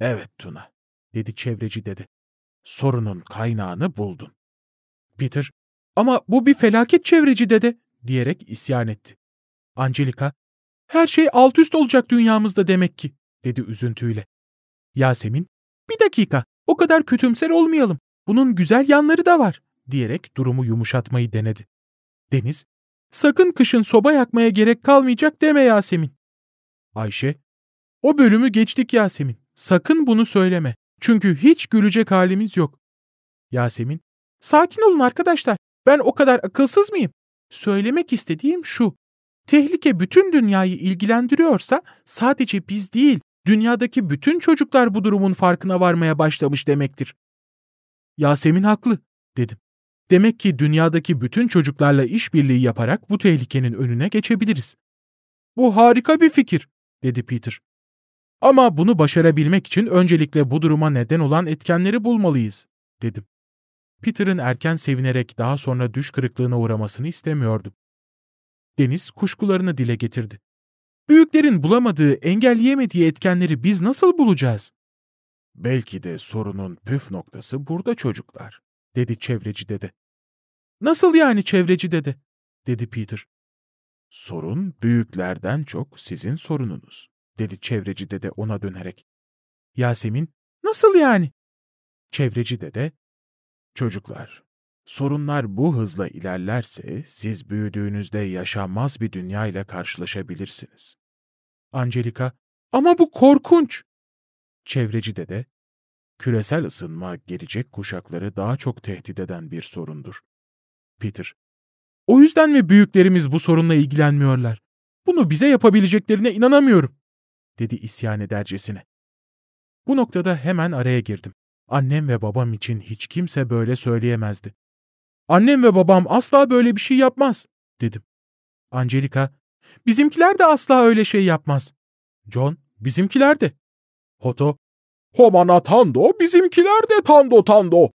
Evet Tuna, dedi çevreci dedi. Sorunun kaynağını buldun. Peter, ama bu bir felaket çevreci dedi, diyerek isyan etti. Angelika, her şey alt üst olacak dünyamızda demek ki, dedi üzüntüyle. Yasemin, bir dakika, o kadar kötümser olmayalım, bunun güzel yanları da var, diyerek durumu yumuşatmayı denedi. Deniz, sakın kışın soba yakmaya gerek kalmayacak deme Yasemin. Ayşe, o bölümü geçtik Yasemin. Sakın bunu söyleme. Çünkü hiç gülecek halimiz yok. Yasemin, sakin olun arkadaşlar. Ben o kadar akılsız mıyım? Söylemek istediğim şu. Tehlike bütün dünyayı ilgilendiriyorsa sadece biz değil, dünyadaki bütün çocuklar bu durumun farkına varmaya başlamış demektir. Yasemin haklı, dedim. Demek ki dünyadaki bütün çocuklarla işbirliği yaparak bu tehlikenin önüne geçebiliriz. Bu harika bir fikir, dedi Peter. Ama bunu başarabilmek için öncelikle bu duruma neden olan etkenleri bulmalıyız, dedim. Peter'ın erken sevinerek daha sonra düş kırıklığına uğramasını istemiyordum. Deniz kuşkularını dile getirdi. Büyüklerin bulamadığı, engelleyemediği etkenleri biz nasıl bulacağız? Belki de sorunun püf noktası burada çocuklar, dedi çevreci dede. Nasıl yani çevreci dede? dedi Peter. Sorun büyüklerden çok sizin sorununuz dedi çevreci dede ona dönerek. Yasemin, nasıl yani? Çevreci dede, çocuklar, sorunlar bu hızla ilerlerse siz büyüdüğünüzde yaşanmaz bir dünya ile karşılaşabilirsiniz. Angelika, ama bu korkunç. Çevreci dede, küresel ısınma gelecek kuşakları daha çok tehdit eden bir sorundur. Peter, o yüzden mi büyüklerimiz bu sorunla ilgilenmiyorlar? Bunu bize yapabileceklerine inanamıyorum dedi isyan edercesine. Bu noktada hemen araya girdim. Annem ve babam için hiç kimse böyle söyleyemezdi. Annem ve babam asla böyle bir şey yapmaz, dedim. Angelika, bizimkiler de asla öyle şey yapmaz. John, bizimkiler de. Hoto, Homanatando bizimkiler de tando tando.